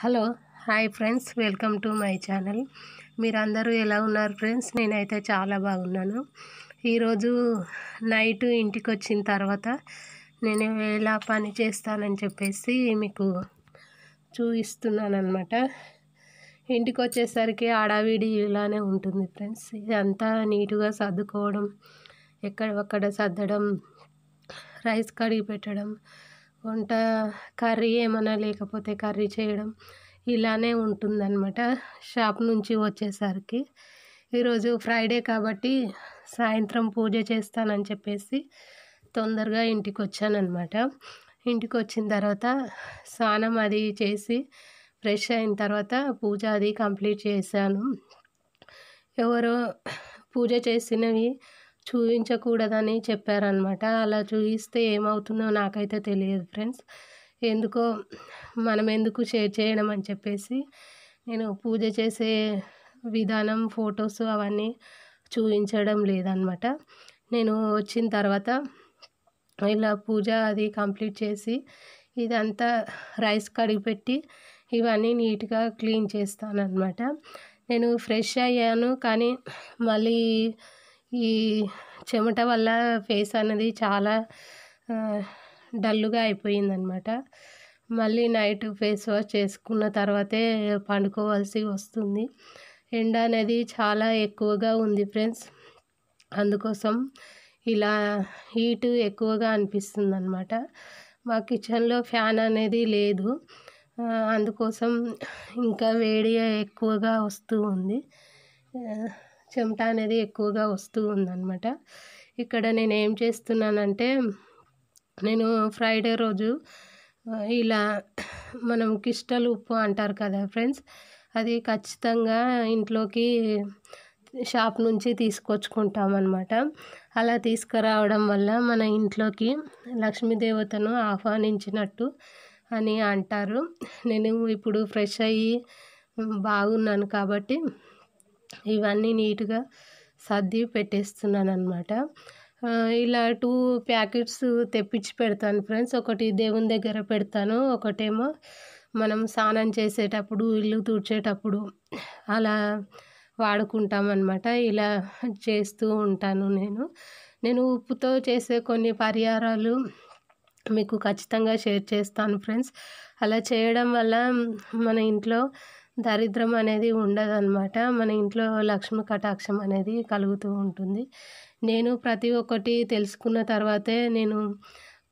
hello hi friends welcome to my channel మీరందరూ ఎలా ఉన్నారు ఫ్రెండ్స్ నేనైతే చాలా బాగున్నాను ఈరోజు నైట్ ఇంటికి వచ్చిన తర్వాత నేను ఎలా పని చేస్తానని చెప్పేసి మీకు చూపిస్తున్నాను అనమాట ఇంటికి వచ్చేసరికి ఆడావిడి ఇలానే ఉంటుంది ఫ్రెండ్స్ ఇదంతా నీటుగా సర్దుకోవడం ఎక్కడ ఒక్కడ సర్దడం రైస్ కడిగి పెట్టడం వంట కర్రీ ఏమైనా లేకపోతే కర్రీ చేయడం ఇలానే ఉంటుందన్నమాట షాప్ నుంచి వచ్చేసరికి ఈరోజు ఫ్రైడే కాబట్టి సాయంత్రం పూజ చేస్తానని చెప్పేసి తొందరగా ఇంటికి వచ్చానమాట ఇంటికి వచ్చిన తర్వాత స్నానం అది చేసి ఫ్రెష్ అయిన తర్వాత పూజ అది కంప్లీట్ చేశాను ఎవరో పూజ చేసినవి చూపించకూడదని చెప్పారనమాట అలా చూపిస్తే ఏమవుతుందో నాకైతే తెలియదు ఫ్రెండ్స్ ఎందుకో మనం ఎందుకు షేర్ చేయడం అని చెప్పేసి నేను పూజ చేసే విధానం ఫొటోస్ అవన్నీ చూపించడం లేదనమాట నేను వచ్చిన తర్వాత ఇలా పూజ అది కంప్లీట్ చేసి ఇదంతా రైస్ కడిగి పెట్టి ఇవన్నీ నీట్గా క్లీన్ చేస్తాను అనమాట నేను ఫ్రెష్ అయ్యాను కానీ మళ్ళీ ఈ చెమట వల్ల ఫేస్ అనేది చాలా డల్గా అయిపోయింది అనమాట మళ్ళీ నైట్ ఫేస్ వాష్ చేసుకున్న తర్వాతే పండుకోవాల్సి వస్తుంది ఎండ అనేది చాలా ఎక్కువగా ఉంది ఫ్రెండ్స్ అందుకోసం ఇలా హీట్ ఎక్కువగా అనిపిస్తుంది అనమాట మా కిచెన్లో ఫ్యాన్ అనేది లేదు అందుకోసం ఇంకా వేడి ఎక్కువగా వస్తూ ఉంది చెమట అనేది ఎక్కువగా వస్తూ ఉందన్నమాట ఇక్కడ నేను ఏం చేస్తున్నానంటే నేను ఫ్రైడే రోజు ఇలా మనం కిష్టలు ఉప్పు అంటారు కదా ఫ్రెండ్స్ అది ఖచ్చితంగా ఇంట్లోకి షాప్ నుంచి తీసుకొచ్చుకుంటాం అనమాట అలా తీసుకురావడం వల్ల మన ఇంట్లోకి లక్ష్మీదేవతను ఆహ్వానించినట్టు అని అంటారు నేను ఇప్పుడు ఫ్రెష్ అయ్యి బాగున్నాను కాబట్టి ఇవన్నీ నీట్గా సర్ది పెట్టేస్తున్నాను అనమాట ఇలా టూ ప్యాకెట్స్ తెప్పించి పెడతాను ఫ్రెండ్స్ ఒకటి దేవుని దగ్గర పెడతాను ఒకటేమో మనం స్నానం చేసేటప్పుడు ఇల్లు తుడిచేటప్పుడు అలా వాడుకుంటాం అనమాట ఇలా చేస్తూ ఉంటాను నేను నేను ఉప్పుతో చేసే కొన్ని పరిహారాలు మీకు ఖచ్చితంగా షేర్ చేస్తాను ఫ్రెండ్స్ అలా చేయడం వల్ల మన ఇంట్లో దరిద్రం అనేది ఉండదన్నమాట మన ఇంట్లో లక్ష్మి కటాక్షం అనేది కలుగుతూ ఉంటుంది నేను ప్రతి ఒక్కటి తెలుసుకున్న తర్వాతే నేను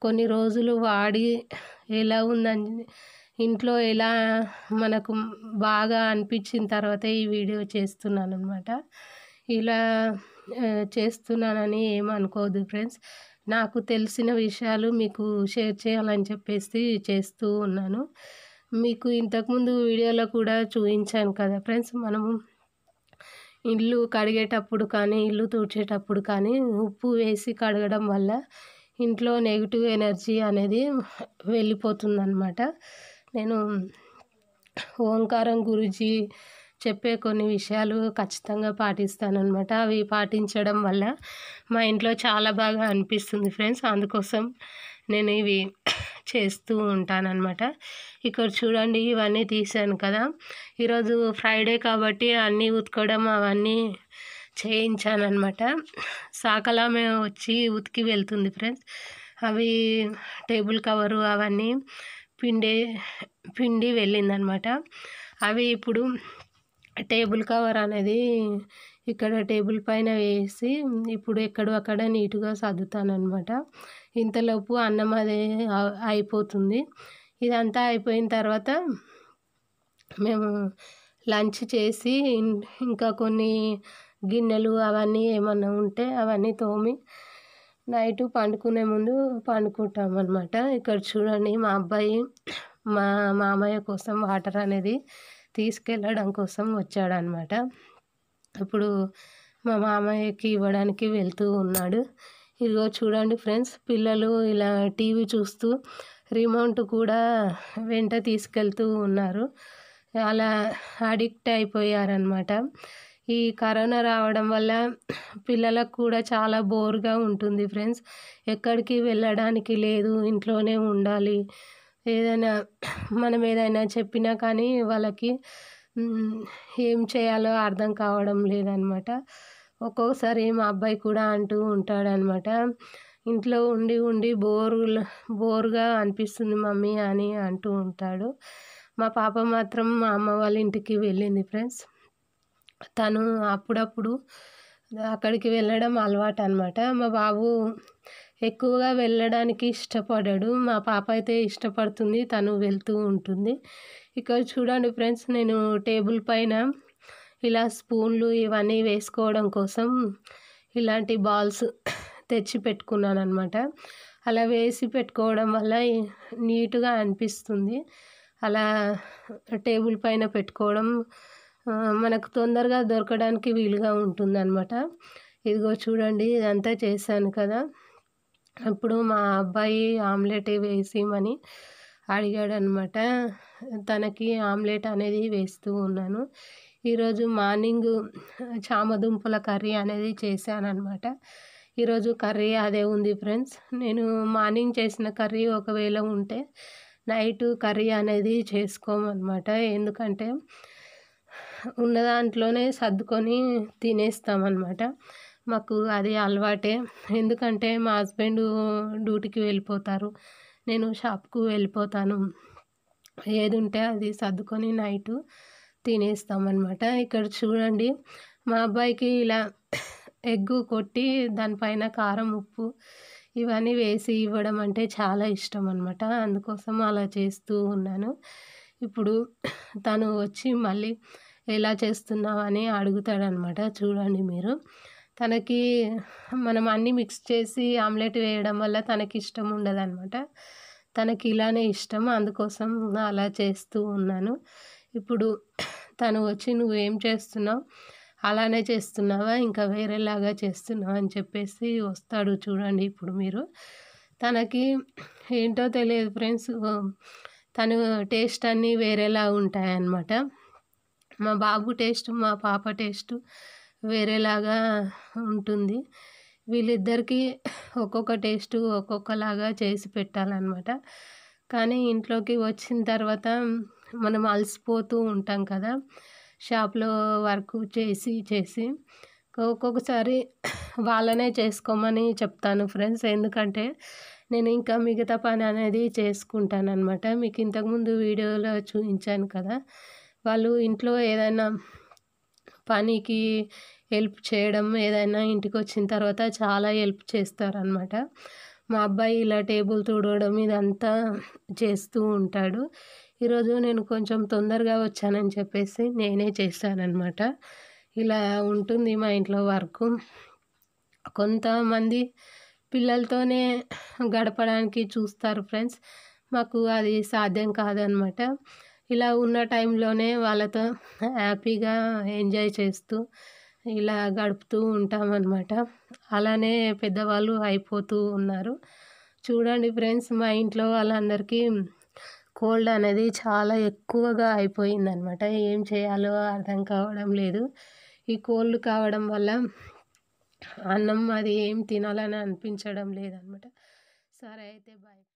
కొన్ని రోజులు వాడి ఎలా ఉందని ఇంట్లో ఎలా మనకు బాగా అనిపించిన తర్వాతే ఈ వీడియో చేస్తున్నాను అనమాట ఇలా చేస్తున్నానని ఏమనుకోదు ఫ్రెండ్స్ నాకు తెలిసిన విషయాలు మీకు షేర్ చేయాలని చెప్పేసి చేస్తూ ఉన్నాను మీకు ఇంతకుముందు వీడియోలో కూడా చూపించాను కదా ఫ్రెండ్స్ మనము ఇల్లు కడిగేటప్పుడు కానీ ఇల్లు తుడిచేటప్పుడు కానీ ఉప్పు వేసి కడగడం వల్ల ఇంట్లో నెగిటివ్ ఎనర్జీ అనేది వెళ్ళిపోతుందన్నమాట నేను ఓంకారం గురించి చెప్పే కొన్ని విషయాలు ఖచ్చితంగా పాటిస్తాను అనమాట అవి పాటించడం వల్ల మా ఇంట్లో చాలా బాగా అనిపిస్తుంది ఫ్రెండ్స్ అందుకోసం నేను ఇవి చేస్తూ ఉంటాను అనమాట ఇక్కడ చూడండి ఇవన్నీ తీసాను కదా ఈరోజు ఫ్రైడే కాబట్టి అన్నీ ఉతకడం అవన్నీ చేయించాను సాకలా సాకలామే వచ్చి ఉతికి వెళ్తుంది ఫ్రెండ్స్ అవి టేబుల్ కవరు అవన్నీ పిండి పిండి వెళ్ళిందనమాట అవి ఇప్పుడు టేబుల్ కవర్ అనేది ఇక్కడ టేబుల్ పైన వేసి ఇప్పుడు ఎక్కడో అక్కడ నీట్గా అనమాట ఇంతలోపు అన్నం అది అయిపోతుంది ఇదంతా అయిపోయిన తర్వాత మేము లంచ్ చేసి ఇంకా కొన్ని గిన్నెలు అవన్నీ ఏమన్నా ఉంటే అవన్నీ తోమి నైట్ పండుకునే ముందు పండుకుంటాం అనమాట ఇక్కడ చూడండి మా అబ్బాయి మా మామయ్య కోసం వాటర్ అనేది తీసుకెళ్ళడం కోసం వచ్చాడనమాట ఇప్పుడు మా మామయ్యకి ఇవ్వడానికి వెళ్తూ ఉన్నాడు ఇదిగో చూడండి ఫ్రెండ్స్ పిల్లలు ఇలా టీవీ చూస్తూ రిమౌంట్ కూడా వెంట తీసుకెళ్తూ ఉన్నారు అలా అడిక్ట్ అయిపోయారనమాట ఈ కరోనా రావడం వల్ల పిల్లలకు కూడా చాలా బోర్గా ఉంటుంది ఫ్రెండ్స్ ఎక్కడికి వెళ్ళడానికి లేదు ఇంట్లోనే ఉండాలి ఏదైనా మనం ఏదైనా చెప్పినా కానీ వాళ్ళకి ఏం చేయాలో అర్థం కావడం లేదనమాట ఒక్కొక్కసారి మా అబ్బాయి కూడా అంటూ ఉంటాడనమాట ఇంట్లో ఉండి ఉండి బోరు బోరుగా అనిపిస్తుంది మమ్మీ అని అంటూ ఉంటాడు మా పాప మాత్రం మా అమ్మ వాళ్ళ ఇంటికి వెళ్ళింది ఫ్రెండ్స్ తను అప్పుడప్పుడు అక్కడికి వెళ్ళడం అలవాటు అనమాట మా బాబు ఎక్కువగా వెళ్ళడానికి ఇష్టపడాడు మా పాప అయితే ఇష్టపడుతుంది తను వెళ్తూ ఉంటుంది ఇక్కడ చూడండి ఫ్రెండ్స్ నేను టేబుల్ పైన ఇలా స్పూన్లు ఇవన్నీ వేసుకోవడం కోసం ఇలాంటి బాల్స్ తెచ్చి పెట్టుకున్నాను అనమాట అలా వేసి పెట్టుకోవడం వల్ల నీట్గా అనిపిస్తుంది అలా టేబుల్ పైన పెట్టుకోవడం మనకు తొందరగా దొరకడానికి వీలుగా ఉంటుంది అనమాట ఇదిగో చూడండి ఇదంతా చేశాను కదా అప్పుడు మా అబ్బాయి ఆమ్లెట్ వేసేయమని అడిగాడనమాట తనకి ఆమ్లెట్ అనేది వేస్తూ ఉన్నాను ఈరోజు మార్నింగ్ చామదుంపల కర్రీ అనేది చేశాను అనమాట ఈరోజు కర్రీ అదే ఉంది ఫ్రెండ్స్ నేను మార్నింగ్ చేసిన కర్రీ ఒకవేళ ఉంటే నైట్ కర్రీ అనేది చేసుకోమన్నమాట ఎందుకంటే ఉన్న దాంట్లోనే సర్దుకొని తినేస్తామన్నమాట మాకు అది అలవాటే ఎందుకంటే మా హస్బెండ్ డ్యూటీకి వెళ్ళిపోతారు నేను షాప్కు వెళ్ళిపోతాను ఏది ఉంటే అది సర్దుకొని నైటు తినేస్తామన్నమాట ఇక్కడ చూడండి మా అబ్బాయికి ఇలా ఎగ్గు కొట్టి దానిపైన కారం ఉప్పు ఇవన్నీ వేసి ఇవ్వడం అంటే చాలా ఇష్టం అనమాట అందుకోసం అలా చేస్తూ ఉన్నాను ఇప్పుడు తను వచ్చి మళ్ళీ ఎలా చేస్తున్నావు అని అడుగుతాడనమాట చూడండి మీరు తనకి మనం అన్నీ మిక్స్ చేసి ఆమ్లెట్ వేయడం వల్ల తనకి ఇష్టం అనమాట తనకి ఇలానే ఇష్టం అందుకోసం అలా చేస్తూ ఉన్నాను ఇప్పుడు తను వచ్చి నువ్వేం చేస్తున్నావు అలానే చేస్తున్నావా ఇంకా వేరేలాగా చేస్తున్నావా అని చెప్పేసి వస్తాడు చూడండి ఇప్పుడు మీరు తనకి ఏంటో తెలియదు ఫ్రెండ్స్ తను టేస్ట్ అన్నీ వేరేలా ఉంటాయన్నమాట మా బాబు టేస్ట్ మా పాప టేస్ట్ వేరేలాగా ఉంటుంది వీళ్ళిద్దరికీ ఒక్కొక్క టేస్ట్ ఒక్కొక్కలాగా చేసి పెట్టాలన్నమాట కానీ ఇంట్లోకి వచ్చిన తర్వాత మనం అలసిపోతూ ఉంటాం కదా షాప్లో వర్క్ చేసి చేసి ఒక్కొక్కసారి వాళ్ళనే చేసుకోమని చెప్తాను ఫ్రెండ్స్ ఎందుకంటే నేను ఇంకా మిగతా పని అనేది చేసుకుంటాను అనమాట మీకు ఇంతకుముందు వీడియోలో చూపించాను కదా వాళ్ళు ఇంట్లో ఏదైనా పనికి హెల్ప్ చేయడం ఏదైనా ఇంటికి వచ్చిన తర్వాత చాలా హెల్ప్ చేస్తారనమాట మా అబ్బాయి ఇలా టేబుల్ తుడవడం ఇదంతా చేస్తూ ఉంటాడు ఈరోజు నేను కొంచెం తొందరగా వచ్చానని చెప్పేసి నేనే చేశానమాట ఇలా ఉంటుంది మా ఇంట్లో వర్క్ కొంతమంది పిల్లలతోనే గడపడానికి చూస్తారు ఫ్రెండ్స్ మాకు అది సాధ్యం కాదనమాట ఇలా ఉన్న టైంలోనే వాళ్ళతో హ్యాపీగా ఎంజాయ్ చేస్తూ ఇలా గడుపుతూ ఉంటామన్నమాట అలానే పెద్దవాళ్ళు అయిపోతూ ఉన్నారు చూడండి ఫ్రెండ్స్ మా ఇంట్లో వాళ్ళందరికీ కోల్డ్ అనేది చాలా ఎక్కువగా అయిపోయింది అనమాట ఏం చేయాలో అర్థం కావడం లేదు ఈ కోల్డ్ కావడం వల్ల అన్నం అది ఏం తినాలని అనిపించడం లేదనమాట సరే అయితే బాయ్